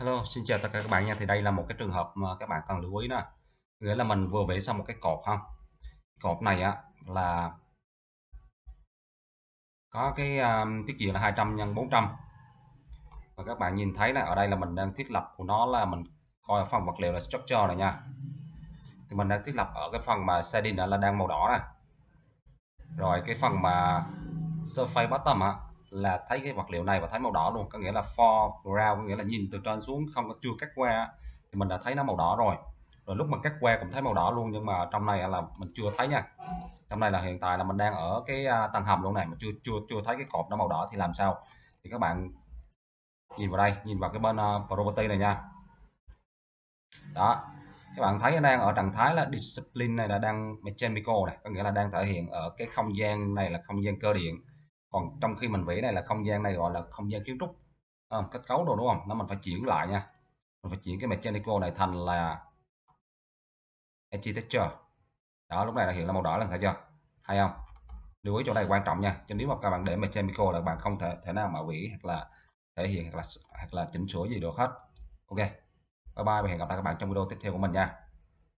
Hello, xin chào tất cả các bạn nha. Thì đây là một cái trường hợp mà các bạn cần lưu ý nè. Nghĩa là mình vừa vẽ xong một cái cột không? Cột này á là có cái um, tiết diện là 200 nhân 400. Và các bạn nhìn thấy là ở đây là mình đang thiết lập của nó là mình coi ở phần vật liệu là structure này nha. Thì mình đang thiết lập ở cái phần mà setting shading là đang màu đỏ này. Rồi cái phần mà surface bottom á là thấy cái vật liệu này và thấy màu đỏ luôn có nghĩa là foreground có nghĩa là nhìn từ trên xuống không có chưa cắt qua thì mình đã thấy nó màu đỏ rồi rồi lúc mà cắt qua cũng thấy màu đỏ luôn nhưng mà trong này là mình chưa thấy nha trong này là hiện tại là mình đang ở cái à, tầng hầm luôn này mà chưa chưa chưa thấy cái cột nó màu đỏ thì làm sao thì các bạn nhìn vào đây nhìn vào cái bên uh, property này nha đó các bạn thấy nó đang ở trạng thái là discipline này là đang mechanical này có nghĩa là đang thể hiện ở cái không gian này là không gian cơ điện còn trong khi mình vẽ này là không gian này gọi là không gian kiến trúc à, kết cấu đồ đúng không nó mình phải chuyển lại nha mình phải chuyển cái mechanical này thành là architecture đó lúc này là hiện là màu đỏ là thấy chưa hay không lưu ý chỗ này quan trọng nha cho nếu mà các bạn để mechanical là bạn không thể thể nào mà vẽ hoặc là thể hiện hoặc là hoặc là chỉnh sửa gì được hết ok bye bye và hẹn gặp lại các bạn trong video tiếp theo của mình nha